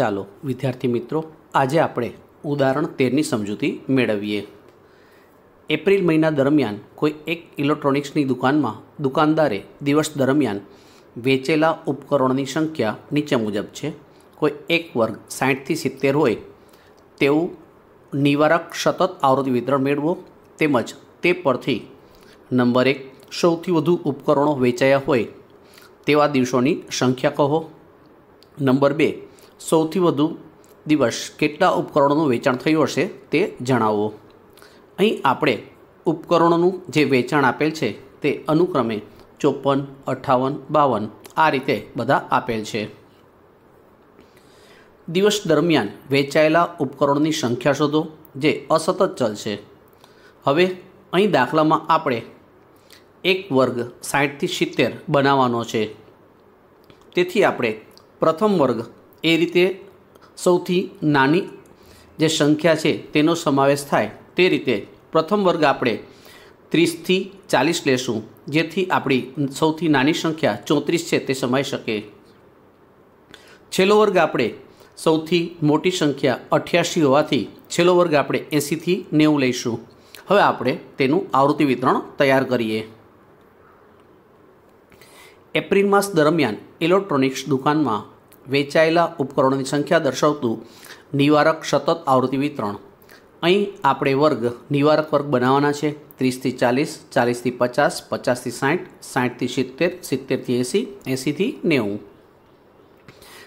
ચાલો વિદ્યાર્થી મિત્રો આજે આપણે ઉદાહરણ તેરની સમજૂતી મેળવીએ એપ્રિલ મહિના દરમિયાન કોઈ એક ઇલેક્ટ્રોનિક્સની દુકાનમાં દુકાનદારે દિવસ દરમિયાન વેચેલા ઉપકરણોની સંખ્યા નીચે મુજબ છે કોઈ એક વર્ગ સાહીઠથી સિત્તેર હોય તેવું નિવારક સતત આવૃત્તિ વિતરણ મેળવો તેમજ તે પરથી નંબર એક સૌથી વધુ ઉપકરણો વેચાયા હોય તેવા દિવસોની સંખ્યા કહો નંબર બે સૌથી વધુ દિવસ કેટલા ઉપકરણોનું વેચાણ થયું હશે તે જણાવો અહીં આપણે ઉપકરણોનું જે વેચાણ આપેલ છે તે અનુક્રમે ચોપન અઠાવન બાવન આ રીતે બધા આપેલ છે દિવસ દરમિયાન વેચાયેલા ઉપકરણોની સંખ્યા શોધો જે અસતત ચલશે હવે અહીં દાખલામાં આપણે એક વર્ગ સાઠથી સિત્તેર બનાવવાનો છે તેથી આપણે પ્રથમ વર્ગ એ રીતે સૌથી નાની જે સંખ્યા છે તેનો સમાવેશ થાય તે રીતે પ્રથમ વર્ગ આપણે ત્રીસથી ચાલીસ લેશું જેથી આપણી સૌથી નાની સંખ્યા ચોત્રીસ છે તે સમાઈ શકે છેલ્લો વર્ગ આપણે સૌથી મોટી સંખ્યા અઠ્યાસી હોવાથી છેલ્લો વર્ગ આપણે એંસીથી નેવું લઈશું હવે આપણે તેનું આવૃત્તિ વિતરણ તૈયાર કરીએ એપ્રિલ માસ દરમિયાન ઇલેક્ટ્રોનિક્સ દુકાનમાં વેચાયેલા ઉપકરણોની સંખ્યા દર્શાવતું નિવારક સતત આવૃત્તિ વિતરણ અહીં આપણે વર્ગ નિવારક વર્ગ બનાવવાના છે ત્રીસથી ચાલીસ ચાલીસથી પચાસ પચાસથી સાઠ સાઠથી સિત્તેર સિત્તેરથી એંસી એંસીથી નેવું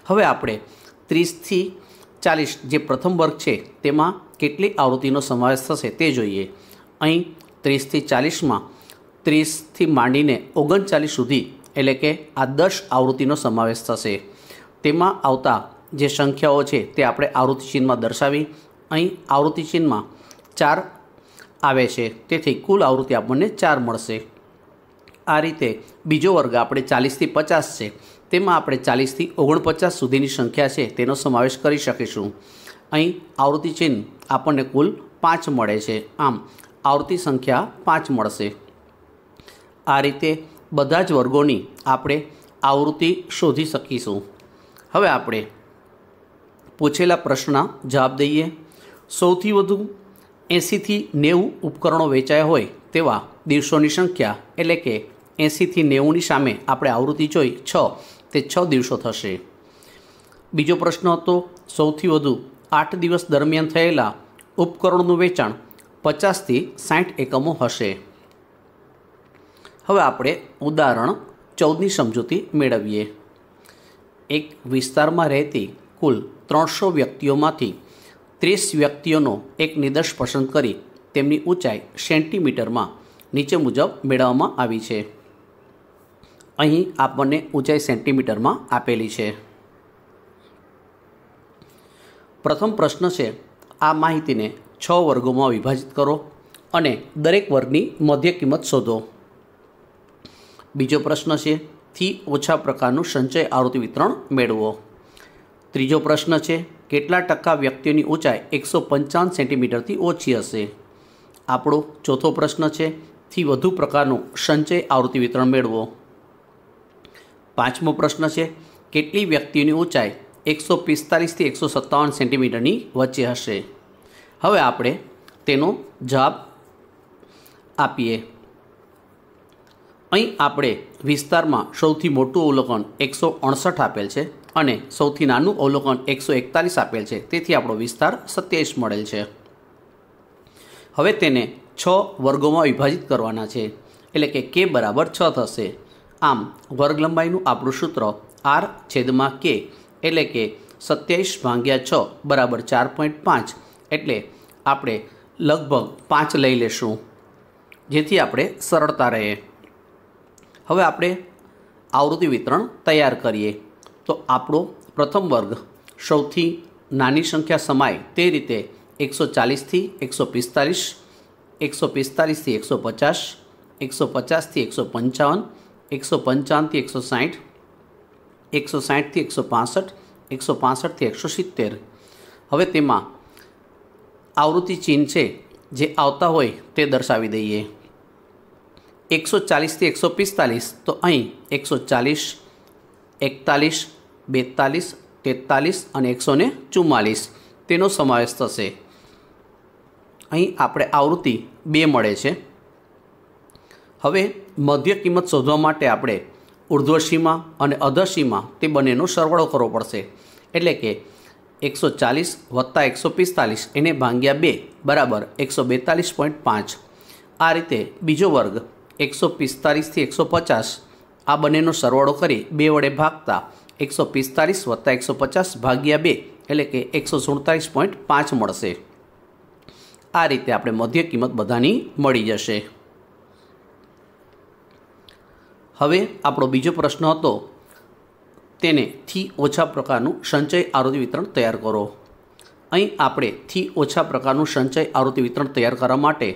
હવે આપણે ત્રીસથી ચાલીસ જે પ્રથમ વર્ગ છે તેમાં કેટલી આવૃત્તિનો સમાવેશ થશે તે જોઈએ અહીં ત્રીસથી ચાલીસમાં ત્રીસથી માંડીને ઓગણચાલીસ સુધી એટલે કે આ દસ આવૃત્તિનો સમાવેશ થશે તેમાં આવતા જે સંખ્યાઓ છે તે આપણે આવૃત્તિ ચિહ્નમાં દર્શાવી અહીં આવૃત્તિ ચિહ્નમાં ચાર આવે છે તેથી કુલ આવૃત્તિ આપણને ચાર મળશે આ રીતે બીજો વર્ગ આપણે ચાલીસથી પચાસ છે તેમાં આપણે ચાલીસથી ઓગણપચાસ સુધીની સંખ્યા છે તેનો સમાવેશ કરી શકીશું અહીં આવૃત્તિ ચિહ્ન આપણને કુલ પાંચ મળે છે આમ આવૃત્તિ સંખ્યા પાંચ મળશે આ રીતે બધા જ વર્ગોની આપણે આવૃત્તિ શોધી શકીશું હવે આપણે પૂછેલા પ્રશ્નના જવાબ દઈએ સૌથી વધુ એંસીથી નેવું ઉપકરણો વેચાયા હોય તેવા દિવસોની સંખ્યા એટલે કે એંસીથી નેવુંની સામે આપણે આવૃત્તિ જોઈ છ તે છ દિવસો થશે બીજો પ્રશ્ન હતો સૌથી વધુ આઠ દિવસ દરમિયાન થયેલા ઉપકરણોનું વેચાણ પચાસથી સાઠ એકમો હશે હવે આપણે ઉદાહરણ ચૌદની સમજૂતી મેળવીએ એક વિસ્તારમાં રહેતી કુલ ત્રણસો વ્યક્તિઓમાંથી ત્રીસ વ્યક્તિઓનો એક નિદર્શ પસંદ કરી તેમની ઊંચાઈ સેન્ટીમીટરમાં નીચે મુજબ મેળવવામાં આવી છે અહીં આપણને ઊંચાઈ સેન્ટીમીટરમાં આપેલી છે પ્રથમ પ્રશ્ન છે આ માહિતીને છ વર્ગોમાં વિભાજિત કરો અને દરેક વર્ગની મધ્ય કિંમત શોધો બીજો પ્રશ્ન છે થી ઓછા પ્રકારનું સંચય આવૃત્તિ વિતરણ મેળવો ત્રીજો પ્રશ્ન છે કેટલા ટકા વ્યક્તિઓની ઊંચાઈ એકસો પંચાવન સેન્ટીમીટરથી ઓછી હશે આપણો ચોથો પ્રશ્ન છે થી વધુ પ્રકારનું સંચય આવૃત્તિ વિતરણ મેળવો પાંચમો પ્રશ્ન છે કેટલી વ્યક્તિઓની ઊંચાઈ એકસો પિસ્તાલીસથી એકસો સત્તાવન સેન્ટીમીટરની વચ્ચે હશે હવે આપણે તેનો જવાબ આપીએ અહીં આપણે વિસ્તારમાં સૌથી મોટું અવલોકન એકસો અડસઠ આપેલ છે અને સૌથી નાનું અવલોકન એકસો એકતાલીસ આપેલ છે તેથી આપણો વિસ્તાર સત્યાવીસ મળેલ છે હવે તેને છ વર્ગોમાં વિભાજિત કરવાના છે એટલે કે કે બરાબર છ થશે આમ વર્ગ લંબાઈનું આપણું સૂત્ર આર છેદમાં કે એટલે કે સત્યાવીસ ભાગ્યા છ બરાબર ચાર પોઈન્ટ પાંચ એટલે આપણે લગભગ પાંચ લઈ લેશું જેથી આપણે સરળતા રહે હવે આપણે આવૃત્તિ વિતરણ તૈયાર કરીએ તો આપણો પ્રથમ વર્ગ સૌથી નાની સંખ્યા સમાય તે રીતે એકસો ચાલીસથી એકસો પિસ્તાલીસ એકસો પિસ્તાલીસથી એકસો પચાસ એકસો પચાસથી એકસો પંચાવન એકસો પંચાવનથી એકસો સાઠ એકસો સાઠથી એકસો પાસઠ એકસો પાસઠથી એકસો સિત્તેર હવે તેમાં આવૃત્તિ ચિહ્ન છે જે આવતા હોય તે દર્શાવી દઈએ એકસો ચાલીસથી એકસો પિસ્તાલીસ તો અહીં એકસો ચાલીસ એકતાલીસ બેતાલીસ તેતાલીસ અને એકસો ને ચુમ્માલીસ તેનો સમાવેશ થશે અહીં આપણે આવૃત્તિ બે મળે છે હવે મધ્ય કિંમત શોધવા માટે આપણે ઉર્ધ્વસીમા અને અધસીમા તે બંનેનો સરવાળો કરવો પડશે એટલે કે એકસો ચાલીસ વત્તા એકસો પિસ્તાલીસ એને ભાંગ્યા બે બરાબર એકસો બેતાલીસ પોઈન્ટ પાંચ આ રીતે બીજો વર્ગ એકસો પિસ્તાલીસથી એકસો પચાસ આ બંનેનો સરવાળો કરી બે વડે ભાગતા એકસો પિસ્તાલીસ વત્તા એકસો પચાસ ભાગ્યા બે એટલે કે એકસો સુડતાલીસ પોઈન્ટ પાંચ મળશે આ રીતે આપણે મધ્ય કિંમત બધાની મળી જશે હવે આપણો બીજો પ્રશ્ન હતો તેને થી ઓછા પ્રકારનું સંચય આવૃત્તિ વિતરણ તૈયાર કરો અહીં આપણે થી ઓછા પ્રકારનું સંચય આવૃત્તિ વિતરણ તૈયાર કરવા માટે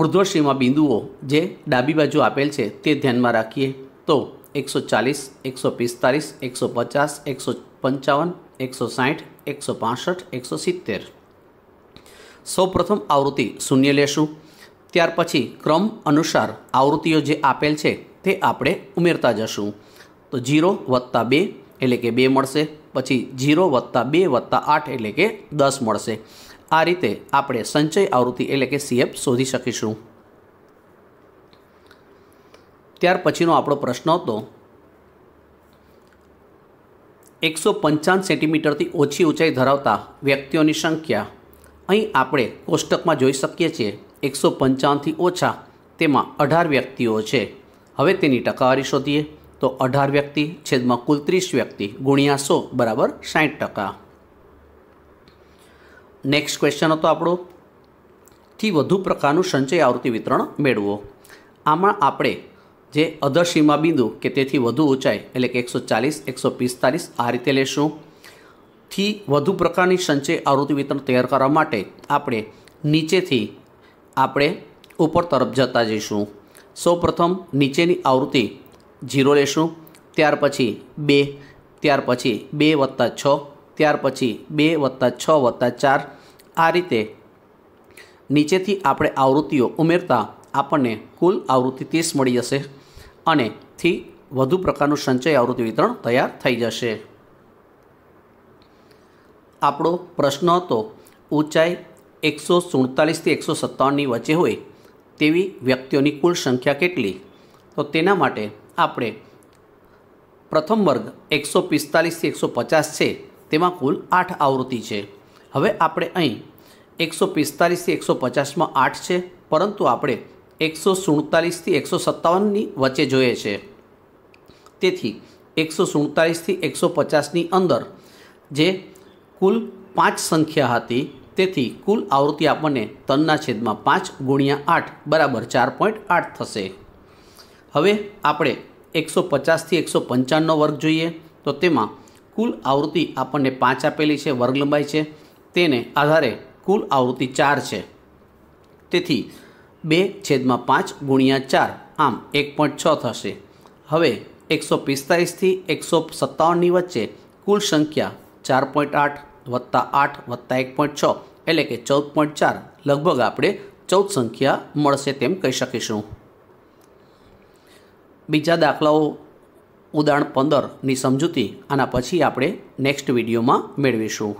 ઉર્ધ્વશ્રીમાં બિંદુઓ જે ડાબી બાજુ આપેલ છે તે ધ્યાનમાં રાખીએ તો એકસો ચાલીસ એકસો પિસ્તાલીસ એકસો પચાસ એકસો પંચાવન એકસો સાઠ એકસો પાસઠ એકસો સિત્તેર સૌપ્રથમ આવૃત્તિ શૂન્ય લેશું ત્યાર પછી ક્રમ અનુસાર આવૃત્તિઓ જે આપેલ છે તે આપણે ઉમેરતા જશું તો જીરો વત્તા બે એટલે કે બે મળશે પછી જીરો વત્તા બે વત્તા આઠ એટલે કે દસ મળશે આ રીતે આપણે સંચય આવૃત્તિ એટલે કે સીએફ શોધી શકીશું ત્યાર પછીનો આપણો પ્રશ્ન હતો એકસો પંચાવન સેન્ટીમીટરથી ઓછી ઊંચાઈ ધરાવતા વ્યક્તિઓની સંખ્યા અહીં આપણે કોષ્ટકમાં જોઈ શકીએ છીએ એકસો પંચાવનથી ઓછા તેમાં અઢાર વ્યક્તિઓ છે હવે તેની ટકાવારી શોધીએ તો અઢાર વ્યક્તિ છેદમાં કુલ ત્રીસ વ્યક્તિ ગુણ્યા સો બરાબર સાઠ ટકા નેક્સ્ટ ક્વેશ્ચન હતો આપણો થી વધુ પ્રકારનું સંચય આવૃત્તિ વિતરણ મેળવો આમાં આપણે જે અધર સીમા બિંદુ કે તેથી વધુ ઊંચાઈ એટલે કે એકસો ચાલીસ એકસો પિસ્તાલીસ આ રીતે લેશું થી વધુ પ્રકારની સંચય આવૃત્તિ વિતરણ તૈયાર કરવા માટે આપણે નીચેથી આપણે ઉપર તરફ જતા જઈશું સૌ પ્રથમ નીચેની આવૃત્તિ ઝીરો લેશું ત્યાર પછી બે ત્યાર પછી બે વત્તા છ ત્યાર પછી બે વત્તા છ વત્તા ચાર આ રીતે નીચેથી આપણે આવૃત્તિઓ ઉમેરતા આપણને કુલ આવૃત્તિ ત્રીસ મળી જશે અને થી વધુ પ્રકારનું સંચય આવૃત્તિ વિતરણ તૈયાર થઈ જશે આપણો પ્રશ્ન હતો ઊંચાઈ એકસો સુડતાલીસથી એકસો સત્તાવનની વચ્ચે હોય તેવી વ્યક્તિઓની કુલ સંખ્યા કેટલી તો તેના માટે આપણે પ્રથમ વર્ગ એકસો પિસ્તાલીસથી એકસો પચાસ છે તેમાં કુલ આઠ આવૃત્તિ છે હવે આપણે અહીં એકસો પિસ્તાલીસથી એકસો પચાસમાં આઠ છે પરંતુ આપણે એકસો સુડતાલીસથી એકસો સત્તાવનની વચ્ચે જોઈએ છે તેથી એકસો સુડતાલીસથી એકસો પચાસની અંદર જે કુલ પાંચ સંખ્યા હતી તેથી કુલ આવૃત્તિ આપણને તનના છેદમાં પાંચ ગુણ્યા આઠ બરાબર ચાર પોઈન્ટ આઠ થશે હવે આપણે એકસો પચાસથી એકસો પંચાણનો વર્ગ જોઈએ તો તેમાં કુલ આવૃત્તિ આપણને પાંચ આપેલી છે વર્ગ લંબાઈ છે તેને આધારે કુલ આવૃત્તિ ચાર છે તેથી બે છેદમાં પાંચ ગુણ્યા ચાર આમ એક પોઈન્ટ છ થશે હવે એકસો પિસ્તાળીસથી એકસો સત્તાવનની વચ્ચે કુલ સંખ્યા ચાર પોઈન્ટ આઠ વત્તા આઠ વત્તા એક પોઈન્ટ છ એટલે કે ચૌદ પોઈન્ટ ચાર લગભગ આપણે ચૌદ સંખ્યા મળશે તેમ કહી શકીશું બીજા દાખલાઓ ઉદાહરણ પંદરની સમજૂતી આના પછી આપણે નેક્સ્ટ વિડીયોમાં મેળવીશું